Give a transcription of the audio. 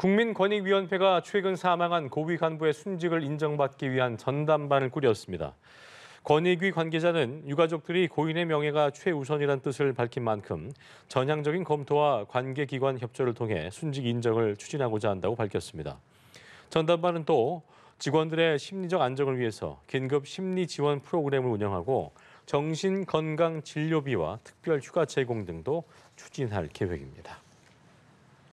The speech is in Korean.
국민권익위원회가 최근 사망한 고위 간부의 순직을 인정받기 위한 전담반을 꾸렸습니다. 권익위 관계자는 유가족들이 고인의 명예가 최우선이란 뜻을 밝힌 만큼 전향적인 검토와 관계기관 협조를 통해 순직 인정을 추진하고자 한다고 밝혔습니다. 전담반은 또 직원들의 심리적 안정을 위해서 긴급 심리 지원 프로그램을 운영하고 정신건강 진료비와 특별 휴가 제공 등도 추진할 계획입니다.